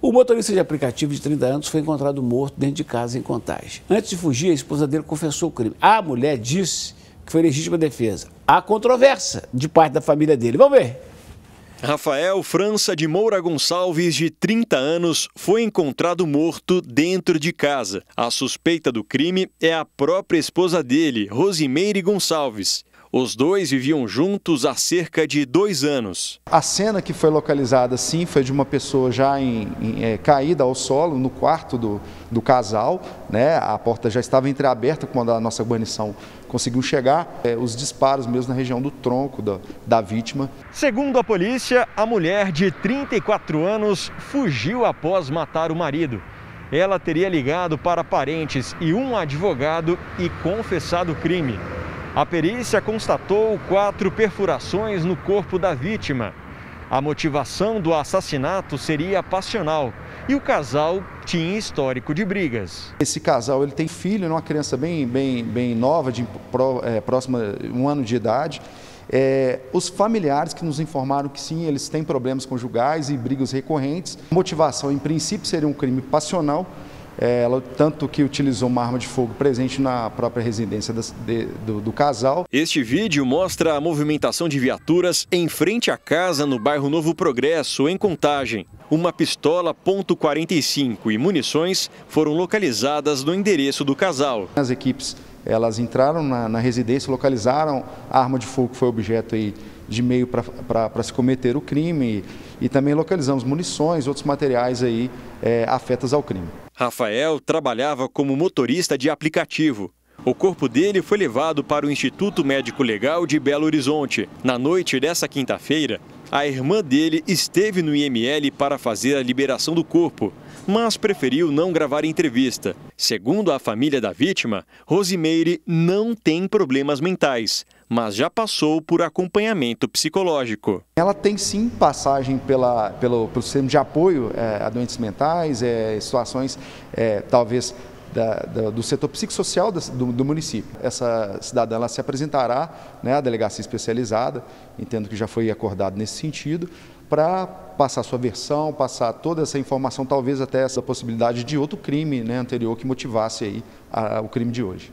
O motorista de aplicativo de 30 anos foi encontrado morto dentro de casa em Contagem. Antes de fugir, a esposa dele confessou o crime. A mulher disse que foi legítima defesa. Há controvérsia de parte da família dele. Vamos ver. Rafael França de Moura Gonçalves, de 30 anos, foi encontrado morto dentro de casa. A suspeita do crime é a própria esposa dele, Rosimeire Gonçalves. Os dois viviam juntos há cerca de dois anos. A cena que foi localizada, sim, foi de uma pessoa já em, em, é, caída ao solo, no quarto do, do casal. Né? A porta já estava entreaberta quando a nossa guarnição conseguiu chegar. É, os disparos mesmo na região do tronco da, da vítima. Segundo a polícia, a mulher de 34 anos fugiu após matar o marido ela teria ligado para parentes e um advogado e confessado o crime. A perícia constatou quatro perfurações no corpo da vítima. A motivação do assassinato seria passional e o casal tinha histórico de brigas. Esse casal ele tem filho, né, uma criança bem, bem, bem nova, de é, próxima um ano de idade. É, os familiares que nos informaram que sim, eles têm problemas conjugais e brigas recorrentes. A motivação, em princípio, seria um crime passional, é, ela tanto que utilizou uma arma de fogo presente na própria residência das, de, do, do casal. Este vídeo mostra a movimentação de viaturas em frente à casa no bairro Novo Progresso, em Contagem. Uma pistola .45 e munições foram localizadas no endereço do casal. As equipes elas entraram na, na residência, localizaram a arma de fogo que foi objeto aí de meio para se cometer o crime e, e, também localizamos munições, outros materiais aí é, afetas ao crime. Rafael trabalhava como motorista de aplicativo. O corpo dele foi levado para o Instituto Médico Legal de Belo Horizonte. Na noite dessa quinta-feira, a irmã dele esteve no IML para fazer a liberação do corpo, mas preferiu não gravar entrevista. Segundo a família da vítima, Rosimeire não tem problemas mentais, mas já passou por acompanhamento psicológico. Ela tem sim passagem pela, pelo, pelo sistema de apoio é, a doentes mentais, é, situações é, talvez da, da, do setor psicossocial do, do, município. Essa cidadã ela se apresentará né, à delegacia especializada, entendo que já foi acordado nesse sentido, para passar sua versão, passar toda essa informação, talvez até essa possibilidade de outro crime né, anterior que motivasse aí a, o crime de hoje.